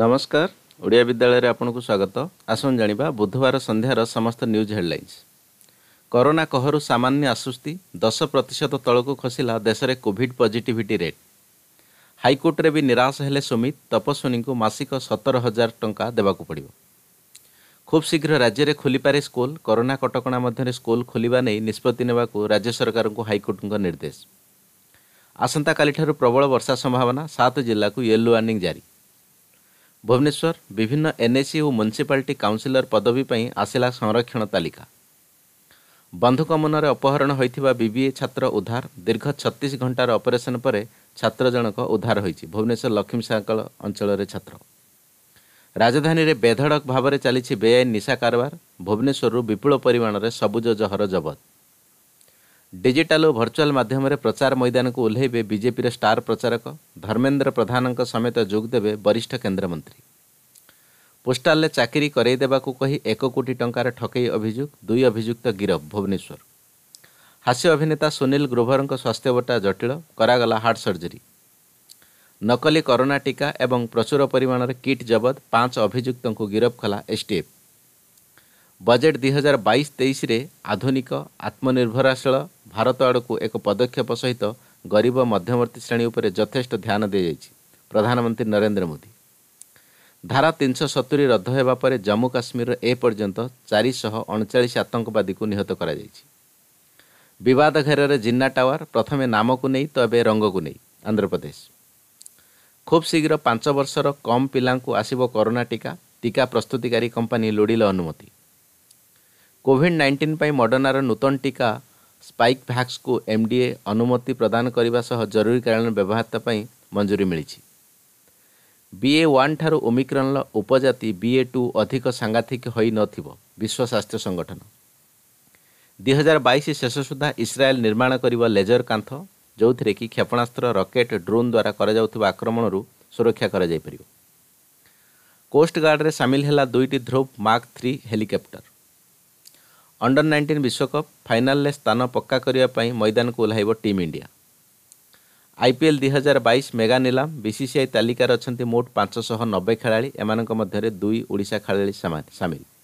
ନମସ୍କାର ଓଡ଼ିଆ ବିଦ୍ୟାଳୟରେ ଆପଣଙ୍କୁ ସ୍ୱାଗତ ଆସନ୍ତୁ ଜାଣିବା ବୁଧବାର ସନ୍ଧ୍ୟାର ସମସ୍ତ ନ୍ୟୁଜ୍ ହେଡ୍ଲାଇନ୍ସ କରୋନା କହରୁ ସାମାନ୍ୟ ଆଶ୍ୱସ୍ତି ଦଶ ପ୍ରତିଶତ ତଳକୁ ଖସିଲା ଦେଶରେ କୋଭିଡ୍ ପଜିଟିଭିଟି ରେଟ୍ ହାଇକୋର୍ଟରେ ବି ନିରାଶ ହେଲେ ସୁମିତ ତପସ୍ୱିନୀଙ୍କୁ ମାସିକ ସତର ହଜାର ଟଙ୍କା ଦେବାକୁ ପଡ଼ିବ ଖୁବ୍ ଶୀଘ୍ର ରାଜ୍ୟରେ ଖୋଲିପାରେ ସ୍କୁଲ୍ କରୋନା କଟକଣା ମଧ୍ୟରେ ସ୍କୁଲ୍ ଖୋଲିବା ନେଇ ନିଷ୍ପତ୍ତି ନେବାକୁ ରାଜ୍ୟ ସରକାରଙ୍କୁ ହାଇକୋର୍ଟଙ୍କ ନିର୍ଦ୍ଦେଶ ଆସନ୍ତାକାଲିଠାରୁ ପ୍ରବଳ ବର୍ଷା ସମ୍ଭାବନା ସାତ ଜିଲ୍ଲାକୁ ୟେଲୋ ୱାର୍ଣ୍ଣିଂ ଜାରି ଭୁବନେଶ୍ୱର ବିଭିନ୍ନ ଏନ୍ଏସି ଓ ମ୍ୟୁନିସିପାଲିଟି କାଉନସିଲର ପଦବୀ ପାଇଁ ଆସିଲା ସଂରକ୍ଷଣ ତାଲିକା ବନ୍ଧୁକ ମନରେ ଅପହରଣ ହୋଇଥିବା ବିବିଏ ଛାତ୍ର ଉଦ୍ଧାର ଦୀର୍ଘ ଛତିଶ ଘଣ୍ଟାର ଅପରେସନ୍ ପରେ ଛାତ୍ର ଜଣକ ଉଦ୍ଧାର ହୋଇଛି ଭୁବନେଶ୍ୱର ଲକ୍ଷ୍ମୀସାଙ୍କଳ ଅଞ୍ଚଳରେ ଛାତ୍ର ରାଜଧାନୀରେ ବେଧଡ଼କ ଭାବରେ ଚାଲିଛି ବେଆଇନ ନିଶା କାରବାର ଭୁବନେଶ୍ୱରରୁ ବିପୁଳ ପରିମାଣରେ ସବୁଜ ଜହର ଜବତ डिजिटाल भर्चुअल माध्यमले प्रचार मैदानको ओहै बजेपिर स्टार प्रचारक धर्मेन्द्र प्रधानेत जो वरिष्ठ केन्द्रमन्त्री पोस्टाल चाकि कैदेवाको कही एक कोटि टा ठकै अभियोग दुई अभियुक्त गिरफ भुवनेसर हास्य अभिनेता सुन ग्रोभरको स्वास्थ्यवटा जटिल गरागला हट सर्जरी नकली करना टा प्रचुर परिमाण किट जबत पाँच अभियुक्तको गिरफला एसट बजेट दुई हजार बइस तेइस आधुनिक आत्मनिर्भरशील ଭାରତ ଆଡ଼କୁ ଏକ ପଦକ୍ଷେପ ସହିତ ଗରିବ ମଧ୍ୟବର୍ତ୍ତୀ ଶ୍ରେଣୀ ଉପରେ ଯଥେଷ୍ଟ ଧ୍ୟାନ ଦିଆଯାଇଛି ପ୍ରଧାନମନ୍ତ୍ରୀ ନରେନ୍ଦ୍ର ମୋଦି ଧାରା ତିନିଶହ ସତୁରି ରଦ୍ଦ ହେବା ପରେ ଜାମ୍ମୁ କାଶ୍ମୀରର ଏ ପର୍ଯ୍ୟନ୍ତ ଚାରିଶହ ଅଣଚାଳିଶ ଆତଙ୍କବାଦୀକୁ ନିହତ କରାଯାଇଛି ବିବାଦ ଘେରରେ ଜିନ୍ନା ଟାୱାର ପ୍ରଥମେ ନାମକୁ ନେଇ ତ ଏବେ ରଙ୍ଗକୁ ନେଇ ଆନ୍ଧ୍ରପ୍ରଦେଶ ଖୁବ୍ ଶୀଘ୍ର ପାଞ୍ଚ ବର୍ଷର କମ୍ ପିଲାଙ୍କୁ ଆସିବ କରୋନା ଟୀକା ଟିକା ପ୍ରସ୍ତୁତିକାରୀ କମ୍ପାନୀ ଲୋଡ଼ିଲେ ଅନୁମତି କୋଭିଡ୍ ନାଇଣ୍ଟିନ୍ ପାଇଁ ମଡର୍ଣ୍ଣାର ନୂତନ ଟୀକା ସ୍ପାଇକ୍ ଭ୍ୟାକ୍ସକୁ ଏମ୍ଡିଏ ଅନୁମତି ପ୍ରଦାନ କରିବା ସହ ଜରୁରୀକାଳୀନ ବ୍ୟବହାର ପାଇଁ ମଞ୍ଜୁରୀ ମିଳିଛି ବିଏ ୱାନ୍ ଠାରୁ ଓମିକ୍ରନ୍ର ଉପଜାତି ବିଏ ଟୁ ଅଧିକ ସାଙ୍ଘାତିକ ହୋଇନଥିବ ବିଶ୍ୱ ସ୍ୱାସ୍ଥ୍ୟ ସଂଗଠନ ଦୁଇ ହଜାର ବାଇଶ ଶେଷ ସୁଦ୍ଧା ଇସ୍ରାଏଲ୍ ନିର୍ମାଣ କରିବ ଲେଜର କାନ୍ଥ ଯେଉଁଥିରେ କି କ୍ଷେପଣାସ୍ତ୍ର ରକେଟ୍ ଡ୍ରୋନ୍ ଦ୍ୱାରା କରାଯାଉଥିବା ଆକ୍ରମଣରୁ ସୁରକ୍ଷା କରାଯାଇପାରିବ କୋଷ୍ଟଗାର୍ଡ଼ରେ ସାମିଲ ହେଲା ଦୁଇଟି Dhruv mark three helicopter under nineteen ବିଶ୍ୱକପ୍ ଫାଇନାଲରେ ସ୍ଥାନ ପକ୍କା କରିବା ପାଇଁ ମଇଦାନକୁ ଓହ୍ଲାଇବ ଟିମ୍ ଇଣ୍ଡିଆ ଆଇପିଏଲ୍ ଦୁଇ ହଜାର ବାଇଶ ମେଗା ନିଲାମ ବିସିସିଆଇ ତାଲିକାରେ ଅଛନ୍ତି ମୋଟ ପାଞ୍ଚଶହ ନବେ ଖେଳାଳି ଏମାନଙ୍କ ମଧ୍ୟରେ ଦୁଇ ଓଡ଼ିଶା ଖେଳାଳି ସାମିଲ